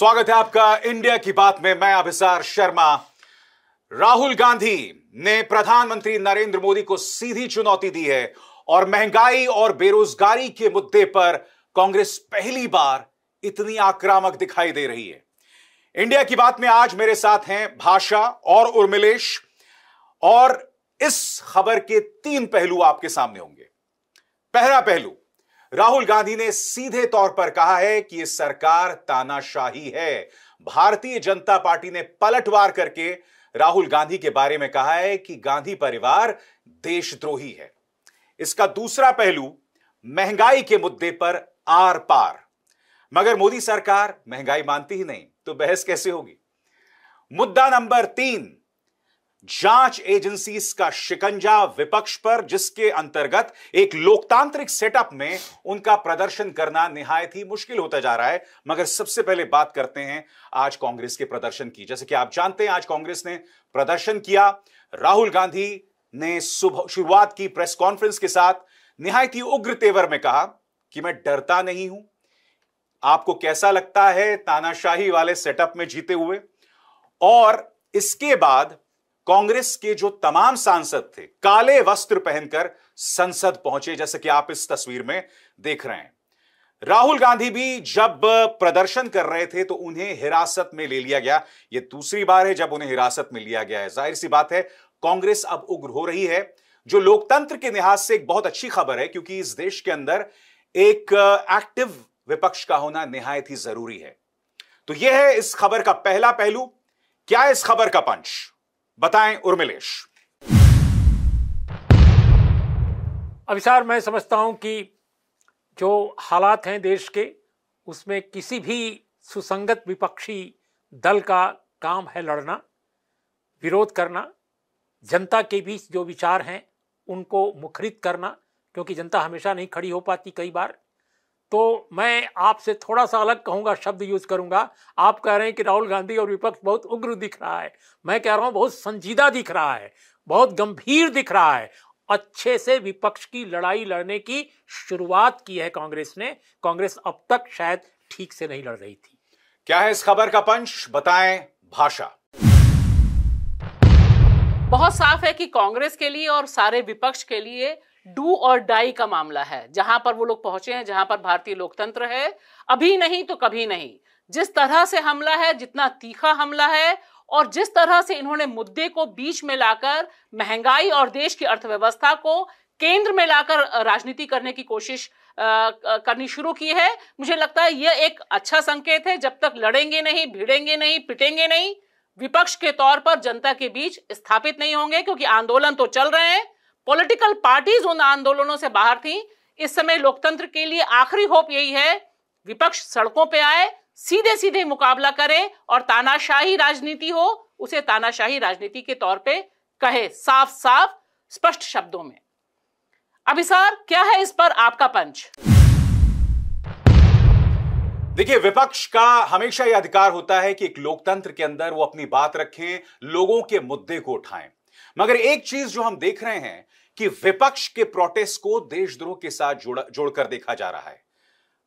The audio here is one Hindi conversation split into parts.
स्वागत है आपका इंडिया की बात में मैं अभिसार शर्मा राहुल गांधी ने प्रधानमंत्री नरेंद्र मोदी को सीधी चुनौती दी है और महंगाई और बेरोजगारी के मुद्दे पर कांग्रेस पहली बार इतनी आक्रामक दिखाई दे रही है इंडिया की बात में आज मेरे साथ हैं भाषा और उर्मिलेश और इस खबर के तीन पहलू आपके सामने होंगे पहला पहलू राहुल गांधी ने सीधे तौर पर कहा है कि यह सरकार तानाशाही है भारतीय जनता पार्टी ने पलटवार करके राहुल गांधी के बारे में कहा है कि गांधी परिवार देशद्रोही है इसका दूसरा पहलू महंगाई के मुद्दे पर आर पार मगर मोदी सरकार महंगाई मानती ही नहीं तो बहस कैसे होगी मुद्दा नंबर तीन जांच एजेंसी का शिकंजा विपक्ष पर जिसके अंतर्गत एक लोकतांत्रिक सेटअप में उनका प्रदर्शन करना निहायत ही मुश्किल होता जा रहा है मगर सबसे पहले बात करते हैं आज कांग्रेस के प्रदर्शन की जैसे कि आप जानते हैं आज कांग्रेस ने प्रदर्शन किया राहुल गांधी ने सुबह शुरुआत की प्रेस कॉन्फ्रेंस के साथ निहायत ही उग्र तेवर में कहा कि मैं डरता नहीं हूं आपको कैसा लगता है तानाशाही वाले सेटअप में जीते हुए और इसके बाद कांग्रेस के जो तमाम सांसद थे काले वस्त्र पहनकर संसद पहुंचे जैसे कि आप इस तस्वीर में देख रहे हैं राहुल गांधी भी जब प्रदर्शन कर रहे थे तो उन्हें हिरासत में ले लिया गया यह दूसरी बार है जब उन्हें हिरासत में लिया गया है जाहिर सी बात है कांग्रेस अब उग्र हो रही है जो लोकतंत्र के लिहाज से एक बहुत अच्छी खबर है क्योंकि इस देश के अंदर एक एक्टिव विपक्ष का होना निहायत ही जरूरी है तो यह है इस खबर का पहला पहलू क्या है इस खबर का पंच बताएं उर्मिलेश अभिसार मैं समझता हूं कि जो हालात हैं देश के उसमें किसी भी सुसंगत विपक्षी दल का काम है लड़ना विरोध करना जनता के बीच जो विचार हैं उनको मुखरित करना क्योंकि जनता हमेशा नहीं खड़ी हो पाती कई बार तो मैं आपसे थोड़ा सा अलग कहूंगा शब्द यूज़ करूंगा आप कह रहे हैं कि राहुल गांधी और विपक्ष बहुत उग्र दिख रहा है मैं कह रहा हूं बहुत संजीदा दिख रहा है बहुत गंभीर दिख रहा है अच्छे से विपक्ष की लड़ाई लड़ने की शुरुआत की है कांग्रेस ने कांग्रेस अब तक शायद ठीक से नहीं लड़ रही थी क्या है इस खबर का पंच बताएं भाषा बहुत साफ है कि कांग्रेस के लिए और सारे विपक्ष के लिए डू और डाई का मामला है जहां पर वो लोग पहुंचे हैं जहां पर भारतीय लोकतंत्र है अभी नहीं तो कभी नहीं जिस तरह से हमला है जितना तीखा हमला है और जिस तरह से इन्होंने मुद्दे को बीच में लाकर महंगाई और देश की अर्थव्यवस्था को केंद्र में लाकर राजनीति करने की कोशिश करनी शुरू की है मुझे लगता है यह एक अच्छा संकेत है जब तक लड़ेंगे नहीं भिड़ेंगे नहीं पिटेंगे नहीं विपक्ष के तौर पर जनता के बीच स्थापित नहीं होंगे क्योंकि आंदोलन तो चल रहे हैं पॉलिटिकल पार्टीज उन आंदोलनों से बाहर थी इस समय लोकतंत्र के लिए आखिरी होप यही है विपक्ष सड़कों पर आए सीधे सीधे मुकाबला करे और तानाशाही राजनीति हो उसे तानाशाही राजनीति के तौर पे कहे साफ साफ स्पष्ट शब्दों में अभिसार क्या है इस पर आपका पंच देखिए विपक्ष का हमेशा यह अधिकार होता है कि एक लोकतंत्र के अंदर वो अपनी बात रखें लोगों के मुद्दे को उठाएं मगर एक चीज जो हम देख रहे हैं कि विपक्ष के प्रोटेस्ट को देशद्रोह के साथ जोड़ जोड़कर देखा जा रहा है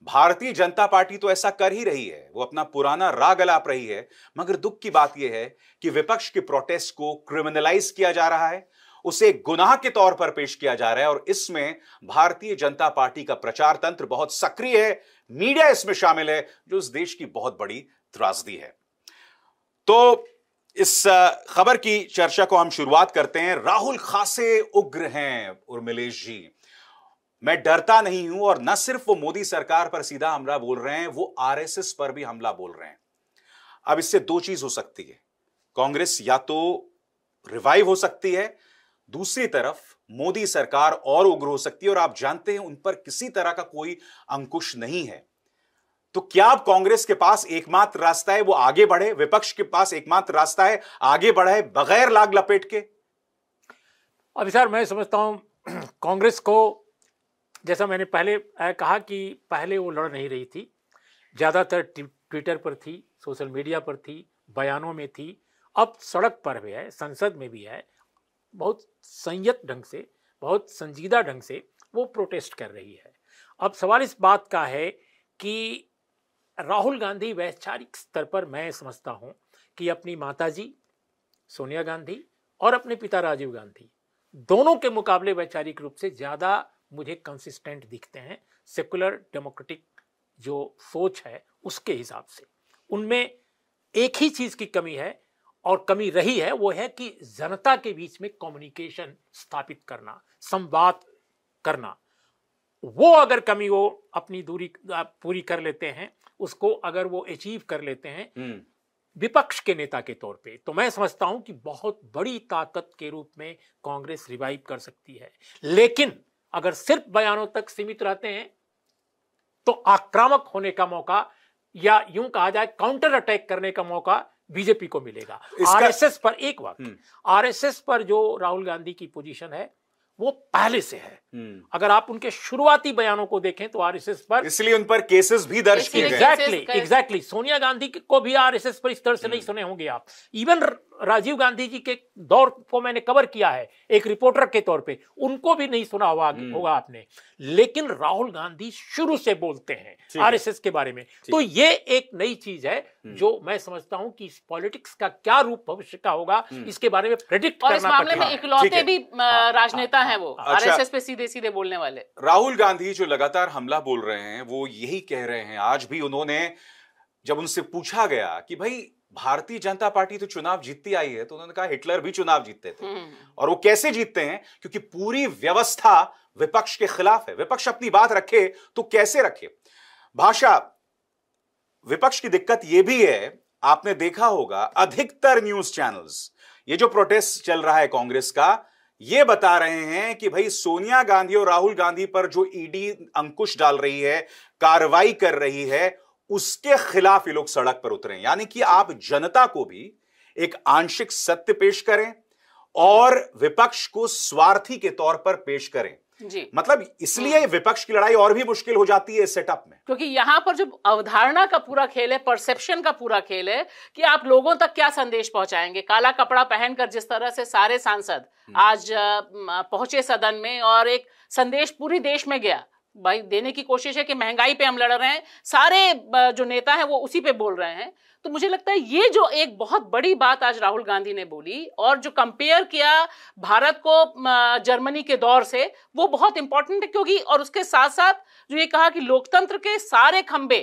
भारतीय जनता पार्टी तो ऐसा कर ही रही है वो अपना पुराना राग अलाप रही है मगर दुख की बात यह है कि विपक्ष के प्रोटेस्ट को क्रिमिनलाइज किया जा रहा है उसे गुनाह के तौर पर पेश किया जा रहा है और इसमें भारतीय जनता पार्टी का प्रचार तंत्र बहुत सक्रिय है मीडिया इसमें शामिल है जो इस देश की बहुत बड़ी त्रासदी है तो इस खबर की चर्चा को हम शुरुआत करते हैं राहुल खासे उग्र हैं उर्मिलेश जी मैं डरता नहीं हूं और न सिर्फ वो मोदी सरकार पर सीधा हमला बोल रहे हैं वो आरएसएस पर भी हमला बोल रहे हैं अब इससे दो चीज हो सकती है कांग्रेस या तो रिवाइव हो सकती है दूसरी तरफ मोदी सरकार और उग्र हो सकती है और आप जानते हैं उन पर किसी तरह का कोई अंकुश नहीं है तो क्या अब कांग्रेस के पास एकमात्र रास्ता है वो आगे बढ़े विपक्ष के पास एकमात्र रास्ता है आगे बढ़े बगैर लाग लपेट के सर मैं समझता हूँ कांग्रेस को जैसा मैंने पहले कहा कि पहले वो लड़ नहीं रही थी ज़्यादातर ट्विटर पर थी सोशल मीडिया पर थी बयानों में थी अब सड़क पर भी है संसद में भी है बहुत संयत ढंग से बहुत संजीदा ढंग से वो प्रोटेस्ट कर रही है अब सवाल इस बात का है कि राहुल गांधी वैचारिक स्तर पर मैं समझता हूं कि अपनी माताजी सोनिया गांधी और अपने पिता राजीव गांधी दोनों के मुकाबले वैचारिक रूप से ज़्यादा मुझे कंसिस्टेंट दिखते हैं सेकुलर डेमोक्रेटिक जो सोच है उसके हिसाब से उनमें एक ही चीज़ की कमी है और कमी रही है वो है कि जनता के बीच में कम्युनिकेशन स्थापित करना संवाद करना वो अगर कमी वो अपनी दूरी पूरी कर लेते हैं उसको अगर वो अचीव कर लेते हैं हम्म। विपक्ष के नेता के तौर पे तो मैं समझता हूं कि बहुत बड़ी ताकत के रूप में कांग्रेस रिवाइव कर सकती है लेकिन अगर सिर्फ बयानों तक सीमित रहते हैं तो आक्रामक होने का मौका या यूं कहा जाए काउंटर अटैक करने का मौका बीजेपी को मिलेगा आरएसएस पर एक वक्त आरएसएस हम्म। पर जो राहुल गांधी की पोजीशन है वो पहले से है हम्म। अगर आप उनके शुरुआती बयानों को देखें तो आरएसएस पर इसलिए उन पर केसेस भी दर्ज किए गए एग्जैक्टली एग्जैक्टली सोनिया गांधी को भी आरएसएस पर इस तरह से नहीं हम्म। सुने होंगे आप इवन राजीव गांधी जी के दौर को मैंने कवर किया है एक रिपोर्टर के तौर पे उनको भी नहीं सुना हुआ हम्म। होगा आपने लेकिन राहुल गांधी शुरू से बोलते हैं आरएसएस के बारे में तो ये एक नई चीज है जो मैं समझता हूं कि इस पॉलिटिक्स का क्या रूप भविष्य का होगा इसके बारे में प्रेडिक्ट करना इस मामले में इकलौते भी हाँ। राजनेता है है वो अच्छा, आरएसएस पे सीधे सीधे बोलने वाले राहुल गांधी जो लगातार हमला बोल रहे हैं वो यही कह रहे हैं आज भी उन्होंने जब उनसे पूछा गया कि भाई भारतीय जनता पार्टी तो चुनाव जीतती आई है तो उन्होंने कहा हिटलर भी चुनाव जीतते थे हम्म। और वो कैसे जीतते हैं क्योंकि पूरी व्यवस्था विपक्ष के खिलाफ है विपक्ष अपनी बात रखे तो कैसे रखे भाषा विपक्ष की दिक्कत यह भी है आपने देखा होगा अधिकतर न्यूज चैनल्स ये जो प्रोटेस्ट चल रहा है कांग्रेस का ये बता रहे हैं कि भाई सोनिया गांधी और राहुल गांधी पर जो ईडी अंकुश डाल रही है कार्रवाई कर रही है उसके खिलाफ ये लोग सड़क पर उतरे यानी कि आप जनता को भी एक आंशिक सत्य पेश करें और विपक्ष को स्वार्थी के तौर पर पेश करें जी मतलब इसलिए हम्म। विपक्ष की लड़ाई और भी मुश्किल हो जाती है इस सेटअप में क्योंकि यहाँ पर जो अवधारणा का पूरा खेल है परसेप्शन का पूरा खेल है कि आप लोगों तक क्या संदेश पहुंचाएंगे काला कपड़ा पहनकर जिस तरह से सारे सांसद हम्म। आज पहुंचे सदन में और एक संदेश पूरी देश में गया भाई देने की कोशिश है कि महंगाई पे हम लड़ रहे हैं सारे जो नेता है वो उसी पे बोल रहे हैं तो मुझे लगता है ये जो एक बहुत बड़ी बात आज राहुल गांधी ने बोली और जो कंपेयर किया भारत को जर्मनी के दौर से वो बहुत इंपॉर्टेंट है क्योंकि और उसके साथ साथ जो ये कहा कि लोकतंत्र के सारे खंबे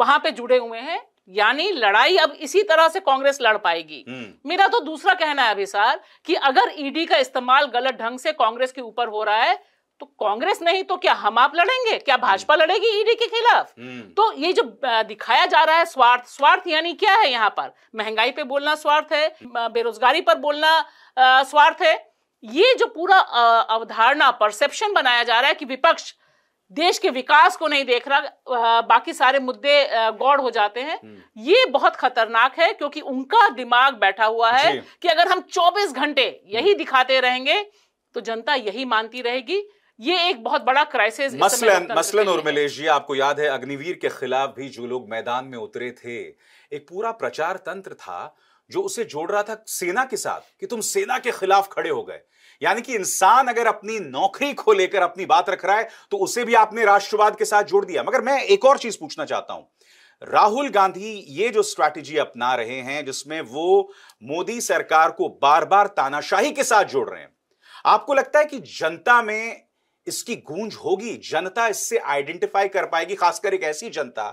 वहां पे जुड़े हुए हैं यानी लड़ाई अब इसी तरह से कांग्रेस लड़ पाएगी हम्म। मेरा तो दूसरा कहना है अभिसार कि अगर ईडी e का इस्तेमाल गलत ढंग से कांग्रेस के ऊपर हो रहा है तो कांग्रेस नहीं तो क्या हम आप लड़ेंगे क्या हम्म। भाजपा लड़ेगी ईडी के खिलाफ हम्म। तो ये जो दिखाया जा रहा है स्वार्थ स्वार्थ यानी क्या है यहाँ पर महंगाई पे बोलना स्वार्थ है बेरोजगारी पर बोलना स्वार्थ है ये जो पूरा अवधारणा परसेप्शन बनाया जा रहा है कि विपक्ष देश के विकास को नहीं देख रहा बाकी सारे मुद्दे गौड़ हो जाते हैं हम्म। ये बहुत खतरनाक है क्योंकि उनका दिमाग बैठा हुआ है कि अगर हम 24 घंटे यही दिखाते रहेंगे तो जनता यही मानती रहेगी ये एक बहुत बड़ा क्राइसिस मसलन मसलन और मलेशिया जी आपको याद है अग्निवीर के खिलाफ भी जो लोग मैदान में उतरे थे एक पूरा प्रचार तंत्र था जो उसे जोड़ रहा था सेना के साथ कि तुम सेना के खिलाफ खड़े हो गए यानी कि इंसान अगर अपनी नौकरी को लेकर अपनी बात रख रहा है तो उसे भी आपने राष्ट्रवाद के साथ जोड़ दिया मगर मैं एक और चीज पूछना चाहता हूं राहुल गांधी ये जो स्ट्रैटेजी अपना रहे हैं जिसमें वो मोदी सरकार को बार बार तानाशाही के साथ जोड़ रहे हैं आपको लगता है कि जनता में इसकी गूंज होगी जनता इससे आइडेंटिफाई कर पाएगी खासकर एक ऐसी जनता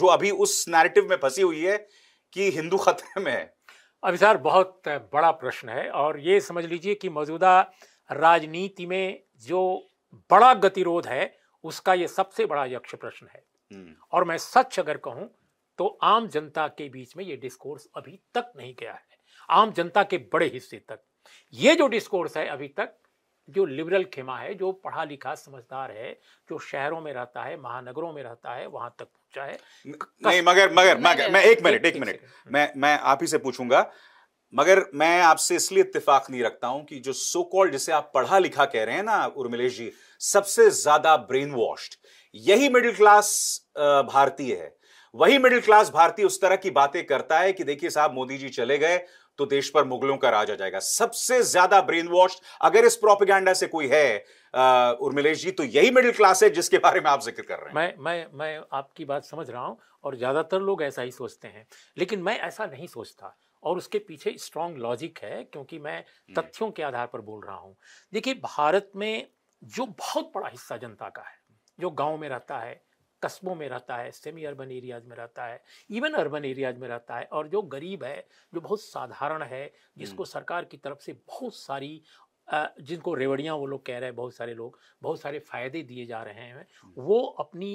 जो अभी उस नैरेटिव में फंसी हुई है कि हिंदू खतरे में है सर बहुत बड़ा प्रश्न है और ये समझ लीजिए कि मौजूदा राजनीति में जो बड़ा गतिरोध है उसका ये सबसे बड़ा यक्ष प्रश्न है हम्म। और मैं सच अगर कहूं तो आम जनता के बीच में ये डिस्कोर्स अभी तक नहीं गया है आम जनता के बड़े हिस्से तक ये जो डिस्कोर्स है अभी तक जो लिबरल खेमा है जो पढ़ा लिखा समझदार है जो शहरों में रहता है महानगरों में रहता है वहां तक पहुंचा है नहीं मगर मगर मैं एक मिनट एक मिनट मैं हम्म। मैं आप ही से पूछूंगा मगर मैं आपसे इसलिए इतफाक नहीं रखता हूं कि जो सो कॉल्ड जिसे आप पढ़ा लिखा कह रहे हैं ना उर्मिलेश जी सबसे ज्यादा ब्रेन वॉश्ड यही मिडिल क्लास भारतीय है वही मिडिल क्लास भारतीय उस तरह की बातें करता है कि देखिए साहब मोदी जी चले गए तो देश पर मुगलों का राज आ जाएगा सबसे ज्यादा ब्रेन वॉश अगर इस प्रोपिगेंडा से कोई है उर्मिलेश जी तो यही मिडिल क्लास है जिसके बारे में आप जिक्र कर रहे हैं मैं मैं मैं आपकी बात समझ रहा हूं और ज्यादातर लोग ऐसा ही सोचते हैं लेकिन मैं ऐसा नहीं सोचता और उसके पीछे स्ट्रांग लॉजिक है क्योंकि मैं हम्म। तथ्यों के आधार पर बोल रहा हूं देखिए भारत में जो बहुत बड़ा हिस्सा जनता का है जो गांव में रहता है कस्बों में रहता है सेमी अर्बन एरियाज में रहता है इवन अर्बन एरियाज में रहता है और जो गरीब है जो बहुत साधारण है जिसको हम्म। सरकार की तरफ से बहुत सारी जिनको रेवड़ियाँ वो लोग कह रहे हैं बहुत सारे लोग बहुत सारे फ़ायदे दिए जा रहे हैं हम्म। वो अपनी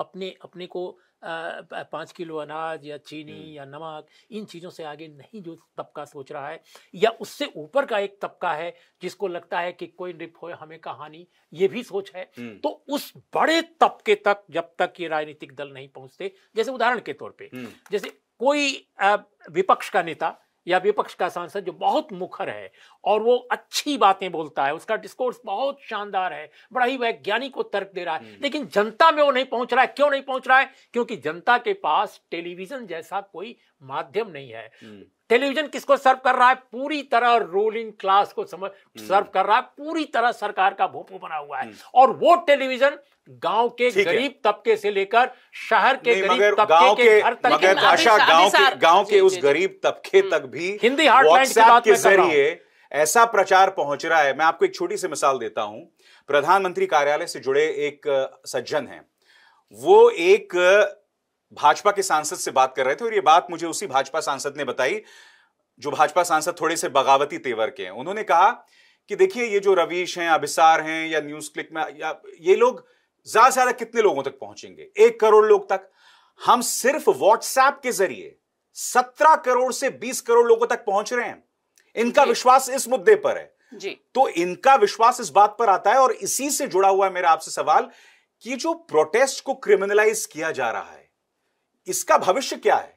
अपने अपने को पाँच किलो अनाज या चीनी हम्म। या नमक इन चीज़ों से आगे नहीं जो तबका सोच रहा है या उससे ऊपर का एक तबका है जिसको लगता है कि कोई नृप हो हमें कहानी ये भी सोच है हम्म। तो उस बड़े तबके तक जब तक ये राजनीतिक दल नहीं पहुंचते जैसे उदाहरण के तौर पर हम्म। जैसे कोई विपक्ष का नेता या विपक्ष का सांसद जो बहुत मुखर है और वो अच्छी बातें बोलता है उसका डिस्कोर्स बहुत शानदार है बड़ा ही वैज्ञानिक को तर्क दे रहा है हम्म। लेकिन जनता में वो नहीं पहुंच रहा है क्यों नहीं पहुंच रहा है क्योंकि जनता के पास टेलीविजन जैसा कोई माध्यम नहीं है हम्म। टेलीविजन किसको सर्व कर रहा है पूरी तरह रूलिंग क्लास को समझ सर्व हम्म। कर रहा है पूरी तरह सरकार का भोपू बना हुआ है हम्म। और वो टेलीविजन गांव के गरीब तबके से लेकर शहर के गरीब तबके के गांव के गांव के उस गरीब तबके तक भी हिंदी हार्ड के जरिए ऐसा प्रचार पहुंच रहा है मैं आपको एक छोटी सी मिसाल देता हूं प्रधानमंत्री कार्यालय से जुड़े एक सज्जन हैं वो एक भाजपा के सांसद से बात कर रहे थे और ये बात मुझे उसी भाजपा सांसद ने बताई जो भाजपा सांसद थोड़े से बगावती तेवर के हैं उन्होंने कहा कि देखिए ये जो रवीश हैं अभिसार हैं या न्यूज क्लिक में या ये लोग ज्यादा से ज्यादा कितने लोगों तक पहुंचेंगे एक करोड़ लोग तक हम सिर्फ व्हाट्सएप के जरिए सत्रह करोड़ से बीस करोड़ लोगों तक पहुंच रहे हैं इनका विश्वास इस मुद्दे पर है जी तो इनका विश्वास इस बात पर आता है और इसी से जुड़ा हुआ है मेरा आपसे सवाल कि जो प्रोटेस्ट को क्रिमिनलाइज किया जा रहा है इसका भविष्य क्या है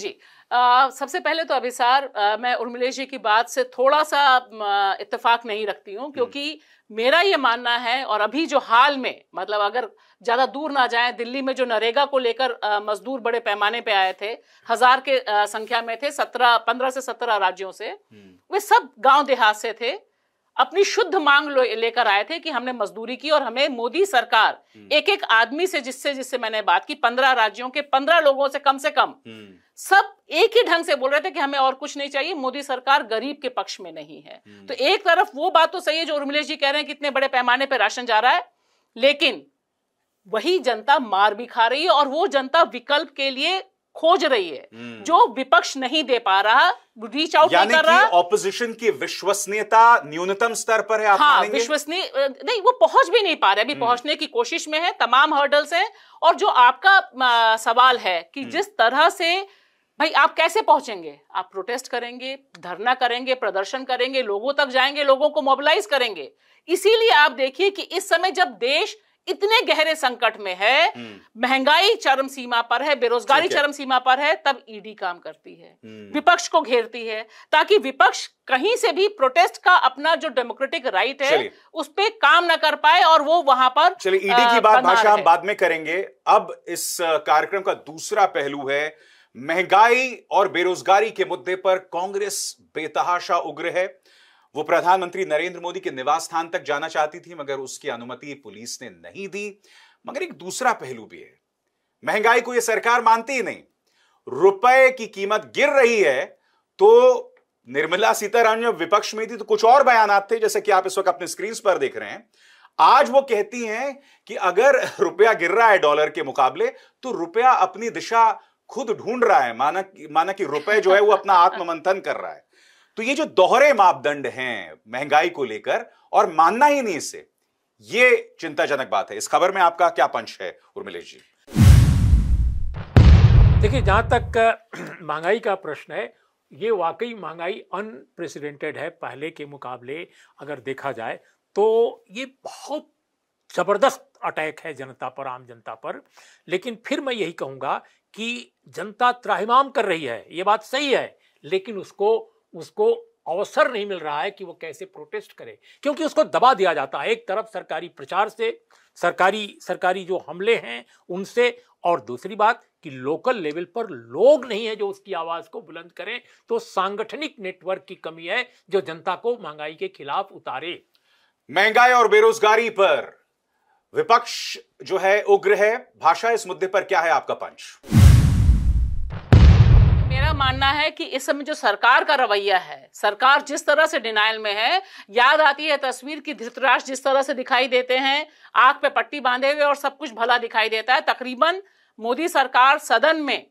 जी आ, सबसे पहले तो अभिसार आ, मैं उर्मिलेश जी की बात से थोड़ा सा आ, इत्तेफाक नहीं रखती हूँ क्योंकि हम्म। मेरा ये मानना है और अभी जो हाल में मतलब अगर ज़्यादा दूर ना जाए दिल्ली में जो नरेगा को लेकर मजदूर बड़े पैमाने पे आए थे हजार के संख्या में थे सत्रह पंद्रह से सत्रह राज्यों से हम्म। वे सब गांव देहात से थे अपनी शुद्ध मांग लेकर आए थे कि हमने मजदूरी की और हमें मोदी सरकार हम्म। एक एक आदमी से जिससे जिससे मैंने बात की पंद्रह राज्यों के पंद्रह लोगों से कम से कम हम्म। सब एक ही ढंग से बोल रहे थे कि हमें और कुछ नहीं चाहिए मोदी सरकार गरीब के पक्ष में नहीं है हम्म। तो एक तरफ वो बात तो सही है जो उर्मिलेश जी कह रहे हैं कि इतने बड़े पैमाने पर राशन जा रहा है लेकिन वही जनता मार भी खा रही है और वो जनता विकल्प के लिए खोज रही है हम्म। जो विपक्ष नहीं दे पा रहा रीच आउट नहीं कर रहा ऑपोजिशन की विश्वसनीयता न्यूनतम स्तर पर है आप हाँ विश्वसनीय नहीं वो पहुंच भी नहीं पा रहे अभी हम्म। पहुंचने की कोशिश में है तमाम हर्डल्स हैं और जो आपका आ, सवाल है कि हम्म। जिस तरह से भाई आप कैसे पहुंचेंगे आप प्रोटेस्ट करेंगे धरना करेंगे प्रदर्शन करेंगे लोगों तक जाएंगे लोगों को मोबिलाइज करेंगे इसीलिए आप देखिए कि इस समय जब देश इतने गहरे संकट में है हम्म। महंगाई चरम सीमा पर है बेरोजगारी चरम सीमा पर है तब ईडी e काम करती है हम्म। विपक्ष को घेरती है ताकि विपक्ष कहीं से भी प्रोटेस्ट का अपना जो डेमोक्रेटिक राइट है उस पर काम ना कर पाए और वो वहां पर चलिए ईडी e की बात भाषा हम बाद में करेंगे अब इस कार्यक्रम का दूसरा पहलू है महंगाई और बेरोजगारी के मुद्दे पर कांग्रेस बेतहाशा उग्र है वो प्रधानमंत्री नरेंद्र मोदी के निवास स्थान तक जाना चाहती थी मगर उसकी अनुमति पुलिस ने नहीं दी मगर एक दूसरा पहलू भी है महंगाई को यह सरकार मानती ही नहीं रुपए की कीमत गिर रही है तो निर्मला सीतारामन जब विपक्ष में थी तो कुछ और बयान थे जैसे कि आप इस वक्त अपने स्क्रीन पर देख रहे हैं आज वो कहती हैं कि अगर रुपया गिर रहा है डॉलर के मुकाबले तो रुपया अपनी दिशा खुद ढूंढ रहा है माना माना कि रुपए जो है वो अपना आत्ममंथन कर रहा है तो ये जो दोहरे मापदंड हैं महंगाई को लेकर और मानना ही नहीं इससे ये चिंताजनक बात है इस खबर में आपका क्या पंच है उर्मिलेश जी देखिए जहां तक महंगाई का प्रश्न है ये वाकई महंगाई अनप्रेसिडेंटेड है पहले के मुकाबले अगर देखा जाए तो ये बहुत ज़बरदस्त अटैक है जनता पर आम जनता पर लेकिन फिर मैं यही कहूंगा कि जनता त्राहिमाम कर रही है ये बात सही है लेकिन उसको उसको अवसर नहीं मिल रहा है कि वो कैसे प्रोटेस्ट करे क्योंकि उसको दबा दिया जाता है एक तरफ सरकारी प्रचार से सरकारी सरकारी जो हमले हैं उनसे और दूसरी बात कि लोकल लेवल पर लोग नहीं है जो उसकी आवाज को बुलंद करें तो सांगठनिक नेटवर्क की कमी है जो जनता को महंगाई के खिलाफ उतारे महंगाई और बेरोजगारी पर विपक्ष जो है उग्र है भाषा इस मुद्दे पर क्या है आपका पंच मेरा मानना है कि इस समय जो सरकार का रवैया है सरकार जिस तरह से डिनाइल में है याद आती है तस्वीर की धृतराष्ट्र जिस तरह से दिखाई देते हैं आग पे पट्टी बांधे हुए और सब कुछ भला दिखाई देता है तकरीबन मोदी सरकार सदन में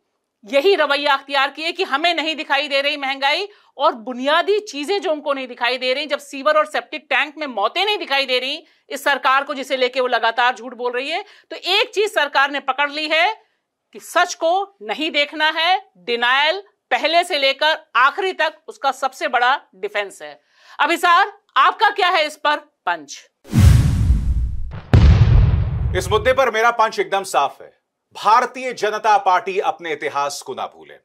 यही रवैया अख्तियार किए कि हमें नहीं दिखाई दे रही महंगाई और बुनियादी चीजें जो उनको नहीं दिखाई दे रही जब सीवर और सेप्टिक टैंक में मौतें नहीं दिखाई दे रही इस सरकार को जिसे लेके वो लगातार झूठ बोल रही है तो एक चीज सरकार ने पकड़ ली है कि सच को नहीं देखना है डिनायल पहले से लेकर आखिरी तक उसका सबसे बड़ा डिफेंस है अभिसार आपका क्या है इस पर पंच इस मुद्दे पर मेरा पंच एकदम साफ है भारतीय जनता पार्टी अपने इतिहास को ना भूले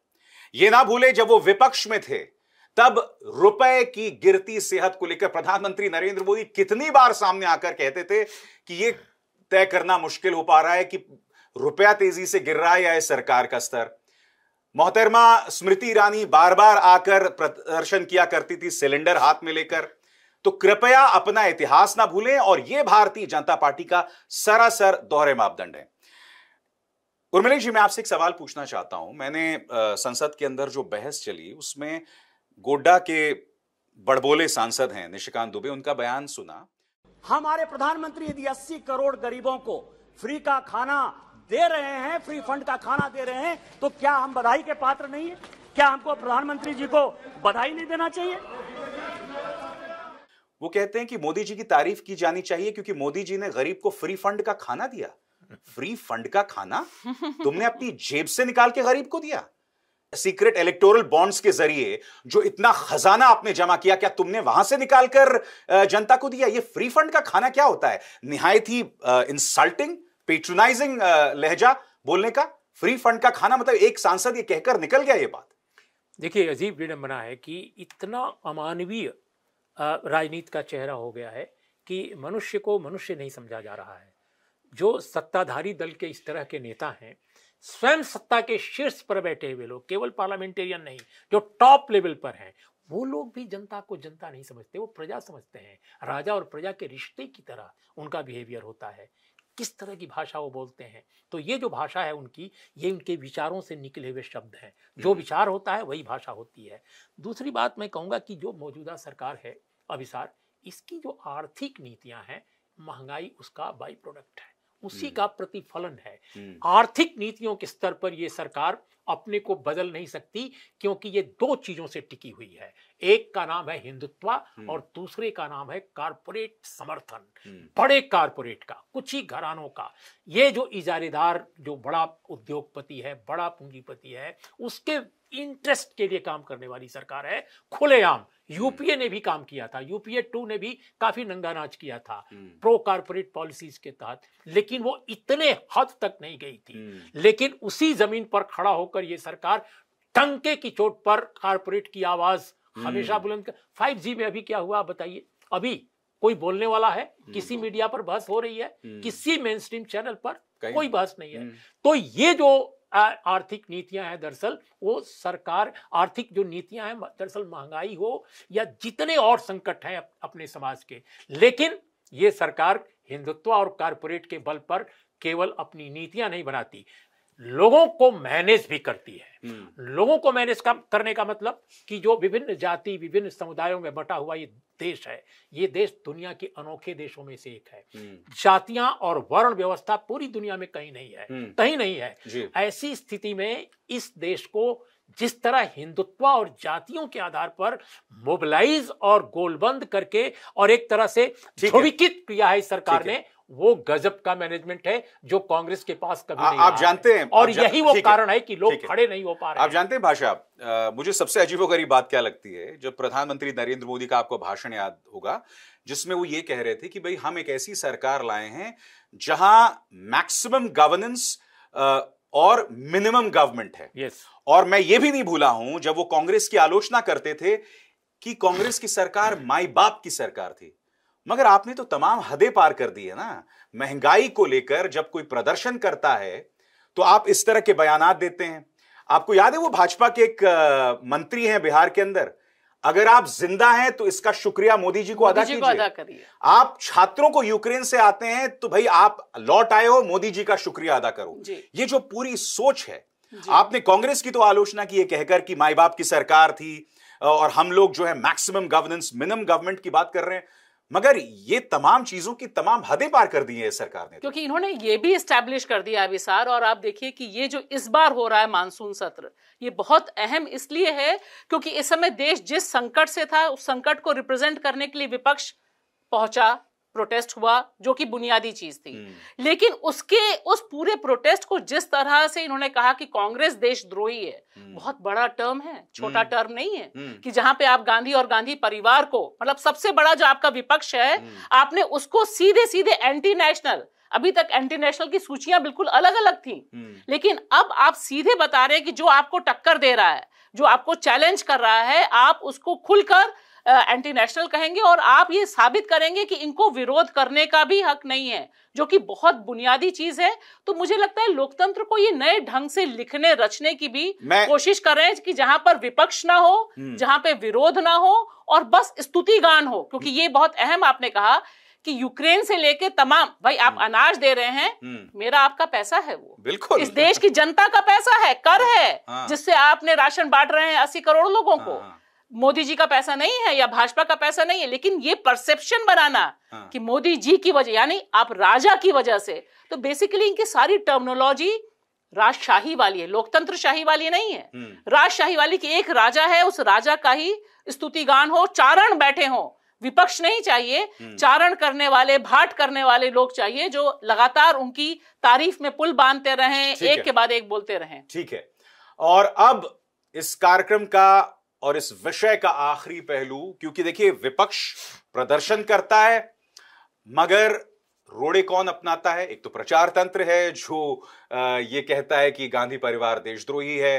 ये ना भूले जब वो विपक्ष में थे तब रुपए की गिरती सेहत को लेकर प्रधानमंत्री नरेंद्र मोदी कितनी बार सामने आकर कहते थे कि ये तय करना मुश्किल हो पा रहा है कि रुपया तेजी से गिर रहा है या सरकार का स्तर मोहतरमा स्मृति ईरानी बार बार आकर प्रदर्शन किया करती थी सिलेंडर हाथ में लेकर तो कृपया अपना इतिहास ना भूलें और यह भारतीय जनता पार्टी का सरासर दोहरे मापदंड है उर्मिले जी मैं आपसे एक सवाल पूछना चाहता हूं मैंने संसद के अंदर जो बहस चली उसमें गोड्डा के बड़बोले सांसद हैं निशिकांत दुबे उनका बयान सुना हमारे प्रधानमंत्री यदि अस्सी करोड़ गरीबों को फ्री का खाना दे रहे हैं फ्री फंड का खाना दे रहे हैं तो क्या हम बधाई के पात्र नहीं है क्या हमको प्रधानमंत्री जी को बधाई नहीं देना चाहिए वो कहते हैं कि मोदी जी की तारीफ की जानी चाहिए क्योंकि मोदी जी ने गरीब को फ्री फंड का खाना दिया फ्री फंड का खाना तुमने अपनी जेब से निकाल के गरीब को दिया सीक्रेट इलेक्टोरल बॉन्ड्स के जरिए जो इतना खजाना आपने जमा किया क्या तुमने वहां से निकालकर जनता को दिया ये फ्री फंड का खाना क्या होता है निहायत ही इंसल्टिंग पेट्रोनाइजिंग लहजा uh, बोलने का फ्री फंड का खाना मतलब एक सांसद ये कहकर निकल गया ये बात देखिए अजीब विडम्बना है कि इतना अमानवीय राजनीति का चेहरा हो गया है कि मनुष्य को मनुष्य नहीं समझा जा रहा है जो सत्ताधारी दल के इस तरह के नेता हैं स्वयं सत्ता के शीर्ष पर बैठे हुए लोग केवल पार्लियामेंटेरियन नहीं जो टॉप लेवल पर हैं वो लोग भी जनता को जनता नहीं समझते वो प्रजा समझते हैं राजा और प्रजा के रिश्ते की तरह उनका बिहेवियर होता है किस तरह की भाषा वो बोलते हैं तो ये जो भाषा है उनकी ये उनके विचारों से निकले हुए शब्द हैं जो हम्म। विचार होता है वही भाषा होती है दूसरी बात मैं कहूँगा कि जो मौजूदा सरकार है अभिसार इसकी जो आर्थिक नीतियाँ हैं महंगाई उसका बाई प्रोडक्ट है उसी हम्म। का प्रतिफलन है हम्म। आर्थिक नीतियों के स्तर पर ये सरकार अपने को बदल नहीं सकती क्योंकि ये दो चीजों से टिकी हुई है एक का नाम है हिंदुत्व हम्म। और दूसरे का नाम है कारपोरेट समर्थन हम्म। बड़े कारपोरेट का कुछ ही घरानों का ये जो इजारेदार जो बड़ा उद्योगपति है बड़ा पूंजीपति है उसके इंटरेस्ट के लिए काम करने वाली सरकार है खुलेआम हम्म। यूपीए ने भी काम किया था यूपीए टू ने भी काफी नंगा नाच किया था प्रो कारपोरेट पॉलिसीज के तहत लेकिन वो इतने हद तक नहीं गई थी लेकिन उसी जमीन पर खड़ा होकर होकर ये सरकार टंके की चोट पर कारपोरेट की आवाज हम्म। हमेशा बुलंद कर फाइव जी में अभी क्या हुआ बताइए अभी कोई बोलने वाला है हम्म। किसी मीडिया पर बहस हो रही है हम्म। किसी मेन स्ट्रीम चैनल पर कोई बहस नहीं है तो ये जो आर्थिक नीतियां हैं दरअसल वो सरकार आर्थिक जो नीतियां हैं दरअसल महंगाई हो या जितने और संकट हैं अपने समाज के लेकिन ये सरकार हिंदुत्व और कारपोरेट के बल पर केवल अपनी नीतियां नहीं बनाती लोगों को मैनेज भी करती है हम्म। लोगों को मैनेज करने का मतलब कि जो विभिन्न जाति विभिन्न समुदायों में बटा हुआ ये देश है ये देश दुनिया के अनोखे देशों में से एक है हम्म। जातियां और वर्ण व्यवस्था पूरी दुनिया में कहीं नहीं है हम्म। कहीं नहीं है ऐसी स्थिति में इस देश को जिस तरह हिंदुत्व और जातियों के आधार पर मोबिलाइज और गोलबंद करके और एक तरह से किया है सरकार ने वो गजब का मैनेजमेंट है जो कांग्रेस के पास कभी आ, नहीं आप जानते हैं और जा, यही वो कारण है कि लोग खड़े नहीं हो पा रहे आप जानते हैं भाषा मुझे सबसे अजीबोगरीब बात क्या लगती है जब प्रधानमंत्री नरेंद्र मोदी का आपको भाषण याद होगा जिसमें वो ये कह रहे थे कि भाई हम एक ऐसी सरकार लाए हैं जहां मैक्सिमम गवर्नेंस और मिनिमम गवर्नमेंट है yes. और मैं ये भी नहीं भूला हूं जब वो कांग्रेस की आलोचना करते थे कि कांग्रेस की सरकार माई बाप की सरकार थी मगर आपने तो तमाम हदें पार कर दी है ना महंगाई को लेकर जब कोई प्रदर्शन करता है तो आप इस तरह के बयान देते हैं आपको याद है वो भाजपा के एक मंत्री हैं बिहार के अंदर अगर आप जिंदा हैं तो इसका शुक्रिया मोदी जी को अदा कीजिए करिए आप छात्रों को यूक्रेन से आते हैं तो भाई आप लौट आए हो मोदी जी का शुक्रिया अदा करो ये जो पूरी सोच है आपने कांग्रेस की तो आलोचना की कहकर कि माई बाप की सरकार थी और हम लोग जो है मैक्सिमम गवर्नेंस मिनिमम गवर्नमेंट की बात कर रहे हैं मगर ये तमाम चीजों की तमाम हदें पार कर दी है सरकार ने तो। क्योंकि इन्होंने ये भी स्टैब्लिश कर दिया सार और आप देखिए कि ये जो इस बार हो रहा है मानसून सत्र ये बहुत अहम इसलिए है क्योंकि इस समय देश जिस संकट से था उस संकट को रिप्रेजेंट करने के लिए विपक्ष पहुंचा प्रोटेस्ट हुआ जो कि बुनियादी चीज थी हम्म। लेकिन उसके उस पूरे प्रोटेस्ट को जिस तरह से इन्होंने कहा कि कांग्रेस देशद्रोही है हम्म। बहुत बड़ा टर्म है छोटा टर्म हम्म। नहीं है कि जहां पे आप गांधी और गांधी परिवार को मतलब सबसे बड़ा जो आपका विपक्ष है आपने उसको सीधे सीधे एंटी नेशनल अभी तक एंटी नेशनल की सूचियां बिल्कुल अलग अलग थी लेकिन अब आप सीधे बता रहे हैं कि जो आपको टक्कर दे रहा है जो आपको चैलेंज कर रहा है आप उसको खुलकर एंटी नेशनल कहेंगे और आप ये साबित करेंगे कि इनको विरोध करने का भी हक नहीं है जो कि बहुत बुनियादी चीज है तो मुझे लगता है लोकतंत्र को ये नए ढंग से लिखने रचने की भी कोशिश कर रहे हैं कि जहां पर विपक्ष ना हो हम्म। जहां पे विरोध ना हो और बस स्तुति गान हो क्योंकि ये बहुत अहम आपने कहा कि यूक्रेन से लेके तमाम भाई आप हम्म। अनाज दे रहे हैं हम्म। मेरा आपका पैसा है वो बिल्कुल इस देश की जनता का पैसा है कर है हाँ। जिससे आपने राशन बांट रहे हैं अस्सी करोड़ लोगों को हाँ। मोदी जी का पैसा नहीं है या भाजपा का पैसा नहीं है लेकिन ये परसेप्शन बनाना हाँ। कि मोदी जी की वजह यानी आप राजा की वजह से तो बेसिकली इनकी सारी टर्मिनोलॉजी राजशाही वाली है लोकतंत्र शाही वाली नहीं है हम्म। राजशाही वाली की एक राजा है उस राजा का ही स्तुतिगान हो चारण बैठे हो विपक्ष नहीं चाहिए हम्म। चारण करने वाले भाट करने वाले लोग चाहिए जो लगातार उनकी तारीफ में पुल बांधते रहें एक के बाद एक बोलते रहें ठीक है और अब इस कार्यक्रम का और इस विषय का आखिरी पहलू क्योंकि देखिए विपक्ष प्रदर्शन करता है मगर रोड़े कौन अपनाता है एक तो प्रचार तंत्र है जो ये कहता है कि गांधी परिवार देशद्रोही है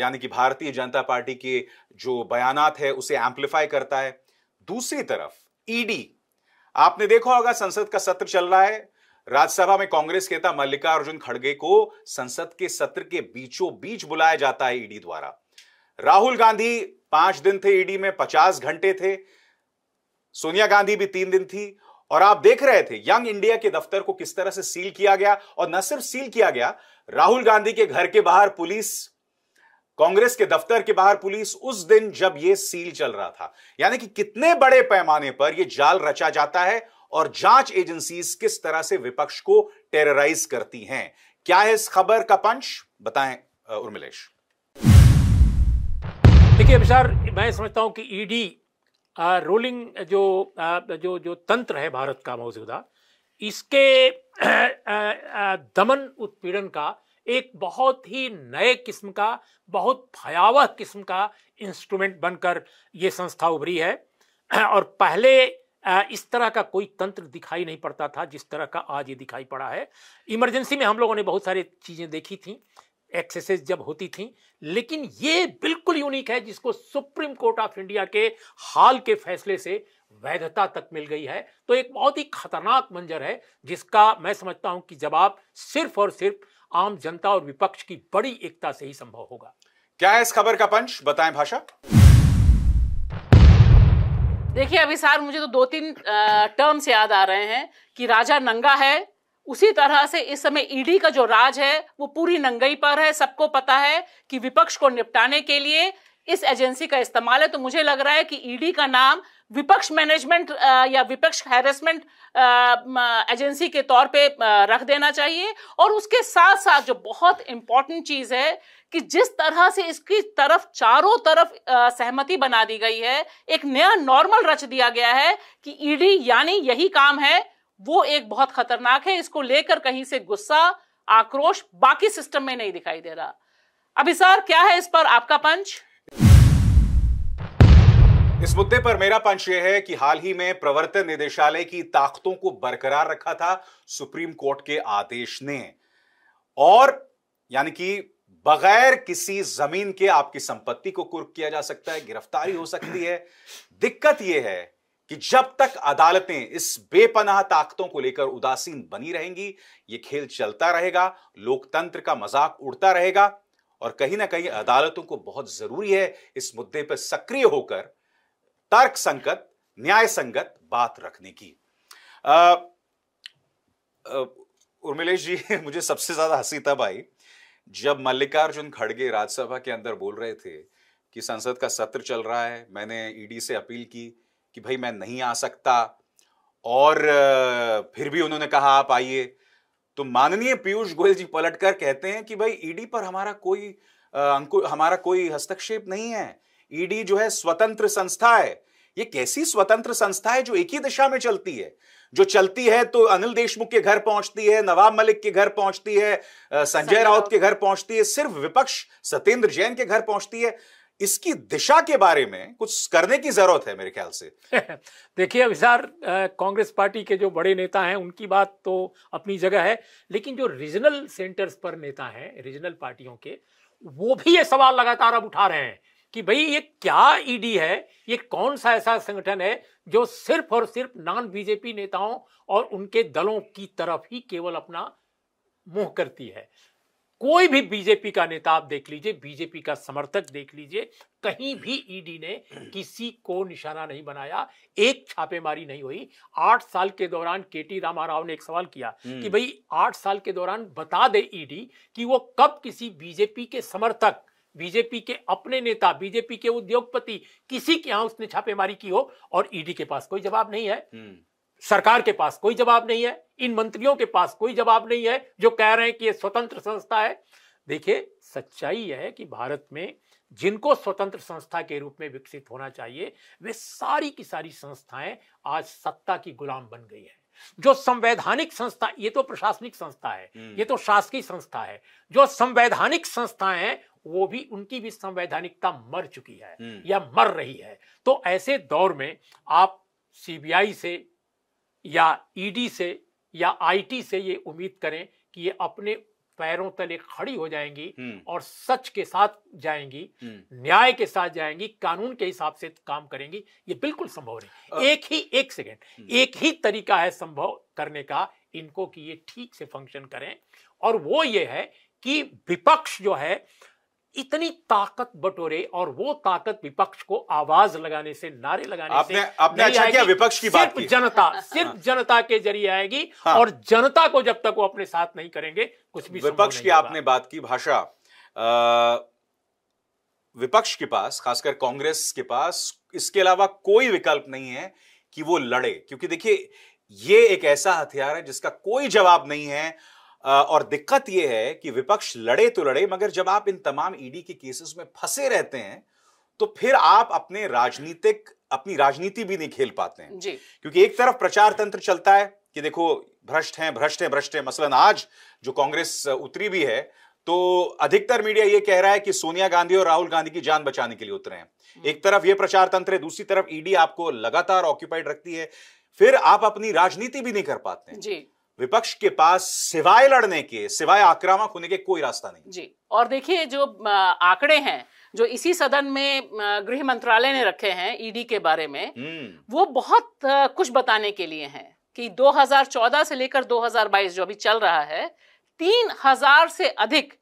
यानी कि भारतीय जनता पार्टी के जो बयानात है उसे एम्पलीफाई करता है दूसरी तरफ ईडी e आपने देखा होगा संसद का सत्र चल रहा है राज्यसभा में कांग्रेस नेता मल्लिकार्जुन खड़गे को संसद के सत्र के बीचों बीच बुलाया जाता है ईडी e द्वारा राहुल गांधी पांच दिन थे ईडी में पचास घंटे थे सोनिया गांधी भी तीन दिन थी और आप देख रहे थे यंग इंडिया के दफ्तर को किस तरह से सील किया गया और न सिर्फ सील किया गया राहुल गांधी के घर के बाहर पुलिस कांग्रेस के दफ्तर के बाहर पुलिस उस दिन जब यह सील चल रहा था यानी कि कितने बड़े पैमाने पर यह जाल रचा जाता है और जांच एजेंसी किस तरह से विपक्ष को टेरराइज करती हैं क्या है इस खबर का पंच बताएं उर्मिलेश देखिए अभिसार मैं समझता हूँ कि ईडी e रोलिंग जो आ, जो जो तंत्र है भारत का मौजूदा इसके आ, आ, दमन उत्पीड़न का एक बहुत ही नए किस्म का बहुत भयावह किस्म का इंस्ट्रूमेंट बनकर ये संस्था उभरी है और पहले इस तरह का कोई तंत्र दिखाई नहीं पड़ता था जिस तरह का आज ये दिखाई पड़ा है इमरजेंसी में हम लोगों ने बहुत सारी चीज़ें देखी थी एक्सेसेस जब होती थी लेकिन ये बिल्कुल यूनिक है जिसको सुप्रीम कोर्ट ऑफ इंडिया के हाल के फैसले से वैधता तक मिल गई है तो एक बहुत ही खतरनाक मंजर है जिसका मैं समझता हूं कि जवाब सिर्फ और सिर्फ आम जनता और विपक्ष की बड़ी एकता से ही संभव होगा क्या है इस खबर का पंच बताएं भाषा देखिए अभी सार मुझे तो दो तीन टर्म्स याद आ रहे हैं कि राजा नंगा है उसी तरह से इस समय ईडी का जो राज है वो पूरी नंगई पर है सबको पता है कि विपक्ष को निपटाने के लिए इस एजेंसी का इस्तेमाल है तो मुझे लग रहा है कि ईडी का नाम विपक्ष मैनेजमेंट या विपक्ष हैरेसमेंट एजेंसी के तौर पे रख देना चाहिए और उसके साथ साथ जो बहुत इम्पॉर्टेंट चीज़ है कि जिस तरह से इसकी तरफ चारों तरफ सहमति बना दी गई है एक नया नॉर्मल रच दिया गया है कि ईडी यानी यही काम है वो एक बहुत खतरनाक है इसको लेकर कहीं से गुस्सा आक्रोश बाकी सिस्टम में नहीं दिखाई दे रहा अभी सर क्या है इस पर आपका पंच इस मुद्दे पर मेरा पंच यह है कि हाल ही में प्रवर्तन निदेशालय की ताकतों को बरकरार रखा था सुप्रीम कोर्ट के आदेश ने और यानी कि बगैर किसी जमीन के आपकी संपत्ति को कुर्क किया जा सकता है गिरफ्तारी हो सकती है दिक्कत यह है कि जब तक अदालतें इस बेपनाह ताकतों को लेकर उदासीन बनी रहेंगी ये खेल चलता रहेगा लोकतंत्र का मजाक उड़ता रहेगा और कहीं ना कहीं अदालतों को बहुत जरूरी है इस मुद्दे पर सक्रिय होकर तर्क संगत न्याय संगत बात रखने की उर्मिलेश जी मुझे सबसे ज्यादा हंसी तब आई जब मल्लिकार्जुन खड़गे राज्यसभा के अंदर बोल रहे थे कि संसद का सत्र चल रहा है मैंने ईडी से अपील की कि भाई मैं नहीं आ सकता और फिर भी उन्होंने कहा आप आइए तो माननीय पीयूष गोयल जी पलटकर कहते हैं कि भाई ईडी पर हमारा कोई अंकुर हमारा कोई हस्तक्षेप नहीं है ईडी जो है स्वतंत्र संस्था है ये कैसी स्वतंत्र संस्था है जो एक ही दिशा में चलती है जो चलती है तो अनिल देशमुख के घर पहुंचती है नवाब मलिक के घर पहुंचती है संजय राउत के घर पहुंचती है सिर्फ विपक्ष सत्येंद्र जैन के घर पहुंचती है इसकी दिशा के बारे में कुछ करने की जरूरत है मेरे ख्याल से देखिए अभिसार कांग्रेस पार्टी के जो बड़े नेता हैं उनकी बात तो अपनी जगह है लेकिन जो रीजनल सेंटर्स पर नेता हैं रीजनल पार्टियों के वो भी ये सवाल लगातार अब उठा रहे हैं कि भाई ये क्या ईडी है ये कौन सा ऐसा संगठन है जो सिर्फ और सिर्फ नॉन बीजेपी नेताओं और उनके दलों की तरफ ही केवल अपना मुंह करती है कोई भी बीजेपी का नेता आप देख लीजिए बीजेपी का समर्थक देख लीजिए कहीं भी ईडी ने किसी को निशाना नहीं बनाया एक छापेमारी नहीं हुई आठ साल के दौरान के टी रामा राव ने एक सवाल किया हम्म। कि भाई आठ साल के दौरान बता दे ईडी कि वो कब किसी बीजेपी के समर्थक बीजेपी के अपने नेता बीजेपी के उद्योगपति किसी के यहां उसने छापेमारी की हो और ईडी के पास कोई जवाब नहीं है हम्म। सरकार के पास कोई जवाब नहीं है इन मंत्रियों के पास कोई जवाब नहीं है जो कह रहे हैं कि ये स्वतंत्र संस्था है देखिए सच्चाई यह है कि भारत में जिनको स्वतंत्र संस्था के रूप में विकसित होना चाहिए वे सारी की सारी संस्थाएं आज सत्ता की गुलाम बन गई है जो संवैधानिक संस्था ये तो प्रशासनिक संस्था है हम्म। ये तो शासकीय संस्था है जो संवैधानिक संस्थाएं हैं वो भी उनकी भी संवैधानिकता मर चुकी है हम्म। या मर रही है तो ऐसे दौर में आप सीबीआई से या ईडी e से या आईटी से ये उम्मीद करें कि ये अपने पैरों तले खड़ी हो जाएंगी हम्म। और सच के साथ जाएंगी हम्म। न्याय के साथ जाएंगी कानून के हिसाब से काम करेंगी ये बिल्कुल संभव नहीं एक ही एक सेकेंड हम्म। एक ही तरीका है संभव करने का इनको कि ये ठीक से फंक्शन करें और वो ये है कि विपक्ष जो है इतनी ताकत बटोरे और वो ताकत विपक्ष को आवाज लगाने से नारे लगाने आपने, से आपने अच्छा किया विपक्ष की बात सिर्फ जनता हाँ। सिर्फ जनता के जरिए आएगी हाँ। और जनता को जब तक वो अपने साथ नहीं करेंगे कुछ भी विपक्ष की आपने बात की भाषा विपक्ष के पास खासकर कांग्रेस के पास इसके अलावा कोई विकल्प नहीं है कि वो लड़े क्योंकि देखिए ये एक ऐसा हथियार है जिसका कोई जवाब नहीं है और दिक्कत यह है कि विपक्ष लड़े तो लड़े मगर जब आप इन तमाम ईडी e के केसेस में फंसे रहते हैं तो फिर आप अपने राजनीतिक अपनी राजनीति भी नहीं खेल पाते हैं जी। क्योंकि एक तरफ प्रचार तंत्र चलता है कि देखो भ्रष्ट हैं भ्रष्ट हैं भ्रष्ट हैं मसलन आज जो कांग्रेस उतरी भी है तो अधिकतर मीडिया यह कह रहा है कि सोनिया गांधी और राहुल गांधी की जान बचाने के लिए उतरे हैं हम्म। एक तरफ यह प्रचार तंत्र है दूसरी तरफ ईडी e आपको लगातार ऑक्यूपाइड रखती है फिर आप अपनी राजनीति भी नहीं कर पाते हैं जी विपक्ष के पास सिवाय लड़ने के सिवाय आक्रामक होने के कोई रास्ता नहीं जी और देखिए जो आंकड़े हैं जो इसी सदन में गृह मंत्रालय ने रखे हैं ईडी के बारे में हम्म। वो बहुत कुछ बताने के लिए हैं कि 2014 से लेकर 2022 जो अभी चल रहा है तीन हजार से अधिक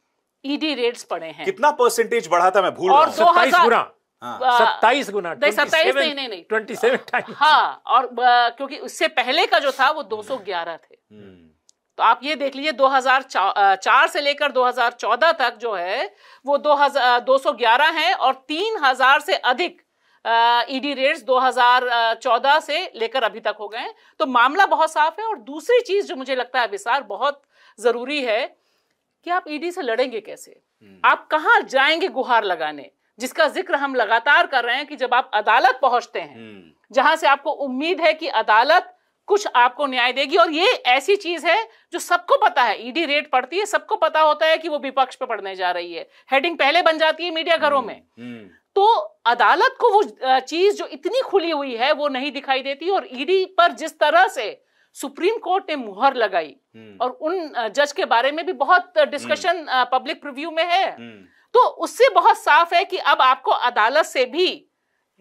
ईडी रेट्स पड़े हैं कितना परसेंटेज बढ़ा था मैं भूल और दो हजार हाँ। सत्ताईस गुना सत्ताईस नहीं नहीं ट्वेंटी सेवन टाइम हाँ और क्योंकि उससे पहले का जो था वो दो सौ ग्यारह थे हम्म। तो आप ये देख लीजिए 2004 से लेकर 2014 तक जो है वो सौ ग्यारह है और 3000 से अधिक ईडी रेट्स 2014 से लेकर अभी तक हो गए हैं तो मामला बहुत साफ है और दूसरी चीज जो मुझे लगता है विसार बहुत जरूरी है कि आप ईडी e से लड़ेंगे कैसे हम्म। आप कहाँ जाएंगे गुहार लगाने जिसका जिक्र हम लगातार कर रहे हैं कि जब आप अदालत पहुंचते हैं हम्म। जहां से आपको उम्मीद है कि अदालत कुछ आपको न्याय देगी और ये ऐसी चीज है जो सबको पता है ईडी e रेट पड़ती है सबको पता होता है कि वो विपक्ष पे पड़ने जा रही है हेडिंग पहले बन जाती है मीडिया घरों में हम्म, हम्म। तो अदालत को वो चीज जो इतनी खुली हुई है वो नहीं दिखाई देती और ईडी e पर जिस तरह से सुप्रीम कोर्ट ने मुहर लगाई और उन जज के बारे में भी बहुत डिस्कशन पब्लिक प्रिव्यू में है तो उससे बहुत साफ है कि अब आपको अदालत से भी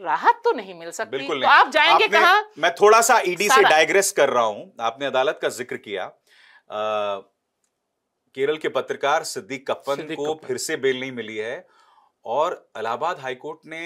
राहत तो नहीं मिल सकती बिल्कुल तो नहीं। तो आप जाएंगे कहा मैं थोड़ा सा ईडी e से डायग्रेस कर रहा हूं आपने अदालत का जिक्र किया आ, केरल के पत्रकार सिद्दीक कप्पन सिद्दीक को कप्पन। फिर से बेल नहीं मिली है और इलाहाबाद हाईकोर्ट ने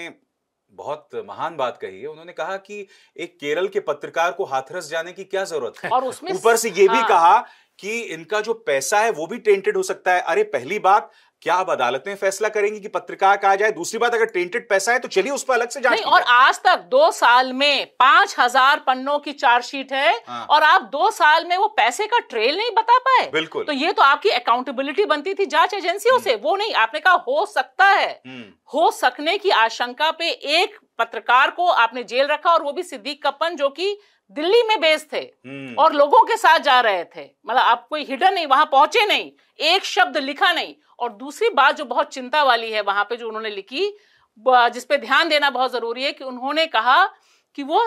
बहुत महान बात कही है उन्होंने कहा कि एक केरल के पत्रकार को हाथरस जाने की क्या जरूरत है और उसमें ऊपर से ये हाँ। भी कहा कि इनका जो पैसा है वो भी टेंटेड हो सकता है अरे पहली बात क्या अब अदालतें फैसला करेंगी कि पत्रकार कहा जाए दूसरी बात अगर टेंटेड पैसा है तो चलिए उस पर अलग से जांच नहीं और आज तक दो साल में पांच हजार पन्नों की चार्जशीट है हाँ। और आप दो साल में वो पैसे का ट्रेल नहीं बता पाए बिल्कुल तो ये तो आपकी अकाउंटेबिलिटी बनती थी जांच एजेंसियों हम्म। से वो नहीं आपने कहा हो सकता है हम्म। हो सकने की आशंका पे एक पत्रकार को आपने जेल रखा और वो भी सिद्दीक कपन जो कि दिल्ली में बेस थे हम्म। और लोगों के साथ जा रहे थे मतलब आप कोई हिडन नहीं वहां पहुंचे नहीं एक शब्द लिखा नहीं और दूसरी बात जो बहुत चिंता वाली है वहां पे जो उन्होंने लिखी जिसपे ध्यान देना बहुत जरूरी है कि उन्होंने कहा कि वो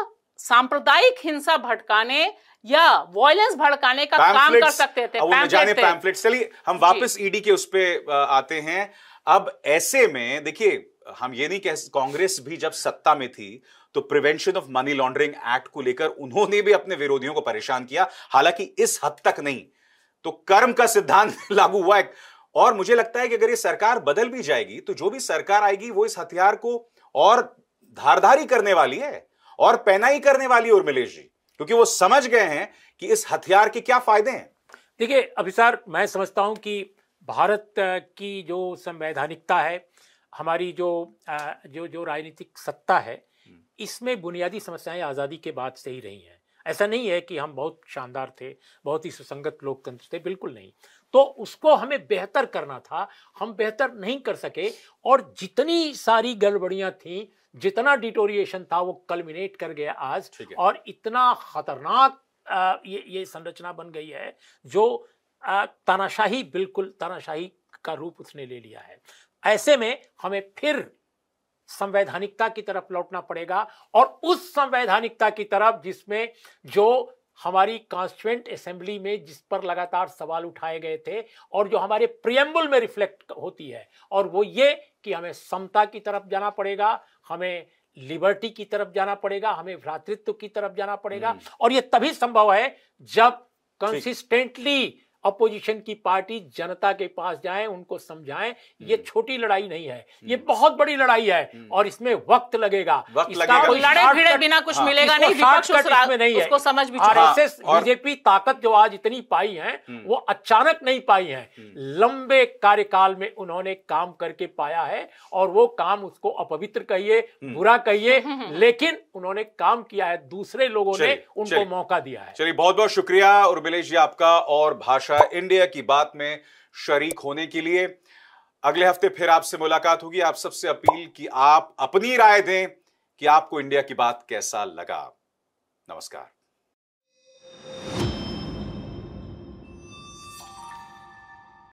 सांप्रदायिक हिंसा भड़काने या वॉयलेंस भड़काने का काम कर सकते थे चलिए हम वापस ईडी e के उस पर आते हैं अब ऐसे में देखिए हम ये नहीं कह कांग्रेस भी जब सत्ता में थी तो prevention of money laundering act को लेकर उन्होंने भी अपने विरोधियों को परेशान किया हालांकि इस हद तक नहीं तो कर्म का सिद्धांत लागू हुआ है और मुझे लगता है कि अगर ये सरकार बदल भी जाएगी तो जो भी सरकार आएगी वो इस हथियार को और धारधारी करने वाली है और पैनाई करने वाली उर्मिलेश जी क्योंकि वो समझ गए हैं कि इस हथियार के क्या फायदे हैं देखिए अभिसार मैं समझता हूं कि भारत की जो संवैधानिकता है हमारी जो जो जो राजनीतिक सत्ता है इसमें बुनियादी समस्याएं आज़ादी के बाद से ही रही हैं ऐसा नहीं है कि हम बहुत शानदार थे बहुत ही सुसंगत लोकतंत्र थे बिल्कुल नहीं तो उसको हमें बेहतर करना था हम बेहतर नहीं कर सके और जितनी सारी गड़बड़ियां थी जितना डिटोरिएशन था वो कलमिनेट कर गया आज और इतना खतरनाक ये ये संरचना बन गई है जो तानाशाही बिल्कुल तानाशाही का रूप उसने ले लिया है ऐसे में हमें फिर संवैधानिकता की तरफ लौटना पड़ेगा और उस संवैधानिकता की तरफ जिसमें जो हमारी कॉन्स्टिट्यूंट असेंबली में जिस पर लगातार सवाल उठाए गए थे और जो हमारे प्रियम्बुल में रिफ्लेक्ट होती है और वो ये कि हमें समता की तरफ जाना पड़ेगा हमें लिबर्टी की तरफ जाना पड़ेगा हमें भ्रातृत्व की तरफ जाना पड़ेगा हम्म। और ये तभी संभव है जब कंसिस्टेंटली अपोजिशन की पार्टी जनता के पास जाएं उनको समझाएं ये हम्म। छोटी लड़ाई नहीं है ये हम्म। बहुत बड़ी लड़ाई है हम्म। और इसमें वक्त लगेगा बिना कुछ हाँ। मिलेगा नहीं नहीं है समझ हाँ, बीजेपी ताकत जो आज इतनी पाई है वो अचानक नहीं पाई है लंबे कार्यकाल में उन्होंने काम करके पाया है और वो काम उसको अपवित्र कहिए बुरा कहिए लेकिन उन्होंने काम किया है दूसरे लोगों ने उनको मौका दिया है चलिए बहुत बहुत शुक्रिया उर्मिलेश जी आपका और भाषा हमेशा इंडिया की बात में शरीक होने के लिए अगले हफ्ते फिर आपसे मुलाकात होगी आप सबसे अपील कि आप अपनी राय दें कि आपको इंडिया की बात कैसा लगा नमस्कार